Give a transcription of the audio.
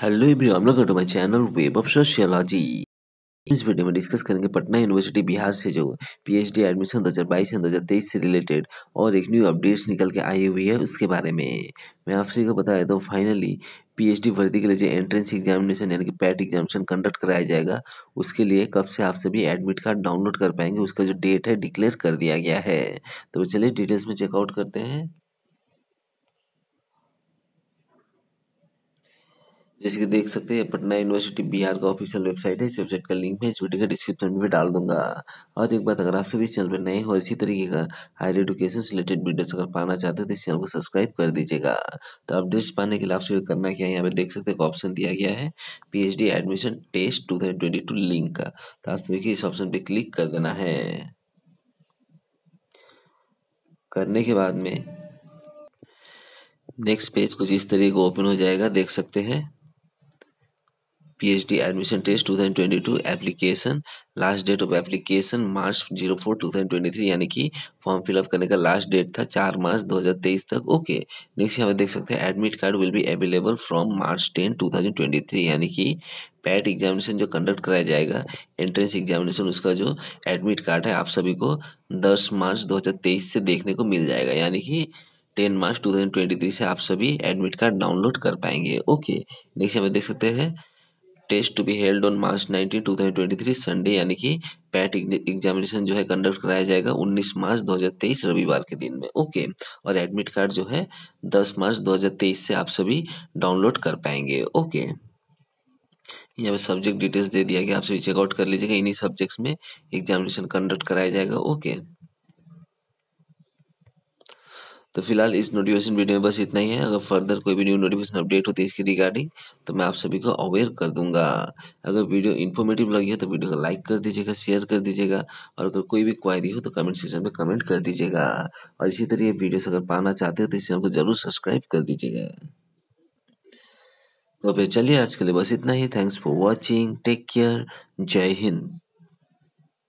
hello everyone welcome to my channel web of sociology इस वीडियो में डिस्कस करेंगे पटना यूनिवर्सिटी बिहार से जो पीएचडी एडमिशन दो एंड दो से रिलेटेड और एक न्यू अपडेट्स निकल के आई हुई है उसके बारे में मैं आप सभी को बता देता हूँ फाइनली पीएचडी भर्ती के लिए जो एंट्रेंस एग्जामिनेशन यानी कि पैट एग्जामिनेशन कंडक्ट कराया जाएगा उसके लिए कब से आप सभी एडमिट कार्ड डाउनलोड कर पाएंगे उसका जो डेट है डिक्लेयर कर दिया गया है तो चलिए डिटेल्स में चेकआउट करते हैं जैसे कि देख सकते हैं पटना यूनिवर्सिटी बिहार का ऑफिशियल वेबसाइट है इस वेबसाइट का लिंक मैं इस वीडियो के डिस्क्रिप्शन में भी डाल दूंगा और एक बात अगर आप सभी चैनल पर नए हो इसी तरीके का हायर एजुकेशन से रिलेटेड वीडियोस अगर पाना चाहते हैं तो इस चैनल को सब्सक्राइब कर दीजिएगा तो अपडेट्स पाने के लिए आपसे करना क्या है यहाँ पे देख सकते हैं ऑप्शन दिया गया है P admission test to link का तो आप सभी इस ऑप्शन पर क्लिक कर देना है करने के बाद में नेक्स्ट पेज कुछ इस तरीके ओपन हो जाएगा देख सकते हैं PhD admission test 2022 application last date of application March zero four two thousand twenty three यानी कि फॉर्म फिलअप करने का लास्ट डेट था चार मार्च दो हज़ार तेईस तक ओके नेक्स्ट हमें देख सकते हैं admit card will be available from March ten two thousand twenty three यानी कि पैट एग्जामिनेशन जो कंडक्ट कराया जाएगा एंट्रेंस एग्जामिनेशन उसका जो एडमिट कार्ड है आप सभी को दस मार्च दो हज़ार तेईस से देखने को मिल जाएगा यानी कि ten March two thousand twenty three से आप सभी एडमिट कार्ड डाउनलोड कर पाएंगे ओके नेक्स्ट हमें देख सकते हैं test to be held on March nineteen two thousand twenty three Sunday यानी कि पैट एग्जामिनेशन e जो है कंडक्ट कराया जाएगा उन्नीस मार्च दो हजार तेईस रविवार के दिन में ओके और एडमिट कार्ड जो है दस मार्च दो हजार तेईस से आप सभी डाउनलोड कर पाएंगे ओके यहाँ पे सब्जेक्ट डिटेल्स दे दिया गया आप सभी चेकआउट कर लीजिएगा इन्हीं सब्जेक्ट्स में एग्जामिनेशन कंडक्ट कराया जाएगा ओके तो फिलहाल इस नोटिफिकेशन वीडियो में बस इतना ही है अगर फर्दर कोई भी न्यू नोटिफिकेशन अपडेट होती है इसके रिगार्डिंग तो मैं आप सभी को अवेयर कर दूंगा अगर वीडियो इन्फॉर्मेटिव लगी हो तो वीडियो को लाइक कर दीजिएगा शेयर कर दीजिएगा और अगर कोई भी क्वायरी हो तो कमेंट सेक्शन में कमेंट कर दीजिएगा और इसी तरह वीडियोस अगर पाना चाहते हो तो इस चैनल को जरूर सब्सक्राइब कर दीजिएगा तो फिर चलिए आज के लिए बस इतना ही thanks for watching take care जय हिंद